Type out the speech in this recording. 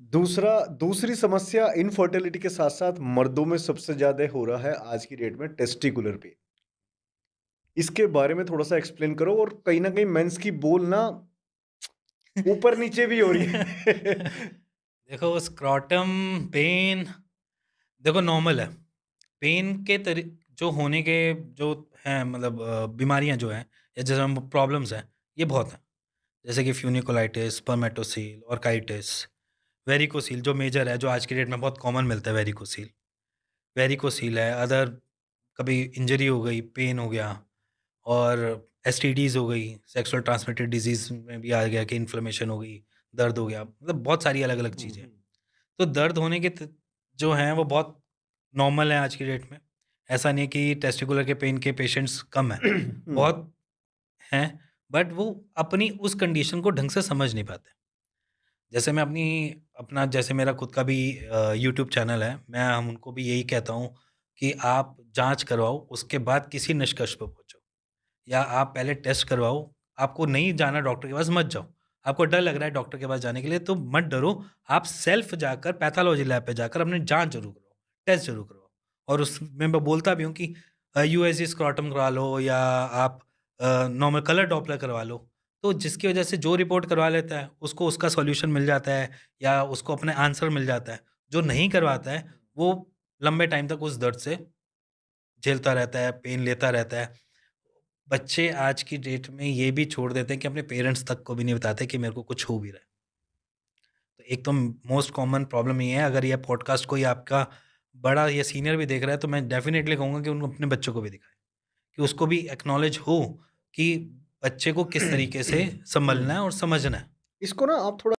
दूसरा दूसरी समस्या इनफर्टिलिटी के साथ साथ मर्दों में सबसे ज़्यादा हो रहा है आज की डेट में टेस्टिकुलर पे इसके बारे में थोड़ा सा एक्सप्लेन करो और कहीं ना कहीं मेंस की बोल ना ऊपर नीचे भी हो रही है देखो स्क्रॉटम पेन देखो नॉर्मल है पेन के तरी जो होने के जो हैं मतलब बीमारियां जो हैं या जैसे प्रॉब्लम्स हैं ये बहुत हैं जैसे कि फ्यूनिकोलाइटिस परमेटोसिल और काइटिस वेरिकोसील जो मेजर है जो आज के डेट में बहुत कॉमन मिलता है वेरिकोसील वेरिकोसील है अदर कभी इंजरी हो गई पेन हो गया और एस हो गई सेक्सुअल ट्रांसमिटेड डिजीज़ में भी आ गया कि इन्फ्लेमेशन हो गई दर्द हो गया मतलब बहुत सारी अलग अलग हम्म, चीज़ें हम्म। तो दर्द होने के जो हैं वो बहुत नॉर्मल है आज की डेट में ऐसा नहीं कि टेस्टिकुलर के पेन के पेशेंट्स कम हैं हम्म। बहुत हैं बट वो अपनी उस कंडीशन को ढंग से समझ नहीं पाते जैसे मैं अपनी अपना जैसे मेरा खुद का भी यूट्यूब चैनल है मैं हम उनको भी यही कहता हूँ कि आप जांच करवाओ उसके बाद किसी निष्कर्ष पर पहुँचो या आप पहले टेस्ट करवाओ आपको नहीं जाना डॉक्टर के पास मत जाओ आपको डर लग रहा है डॉक्टर के पास जाने के लिए तो मत डरो आप सेल्फ जाकर पैथोलॉजी लैब पे जाकर अपने जांच जरूर करो टेस्ट जरूर करो और उसमें मैं बोलता भी हूँ कि यू एस स्क्रॉटम करवा लो या आप नॉर्मल कलर डॉपलर करवा लो तो जिसकी वजह से जो रिपोर्ट करवा लेता है उसको उसका सॉल्यूशन मिल जाता है या उसको अपने आंसर मिल जाता है जो नहीं करवाता है वो लंबे टाइम तक उस दर्द से झेलता रहता है पेन लेता रहता है बच्चे आज की डेट में ये भी छोड़ देते हैं कि अपने पेरेंट्स तक को भी नहीं बताते कि मेरे को कुछ हो भी रहा है तो एक तो मोस्ट कॉमन प्रॉब्लम ये है अगर यह पॉडकास्ट कोई आपका बड़ा या सीनियर भी देख रहा है तो मैं डेफिनेटली कहूँगा कि उनको अपने बच्चों को भी दिखाएं कि उसको भी एक्नॉलेज हो कि बच्चे को किस तरीके से संभलना है और समझना है इसको ना आप थोड़ा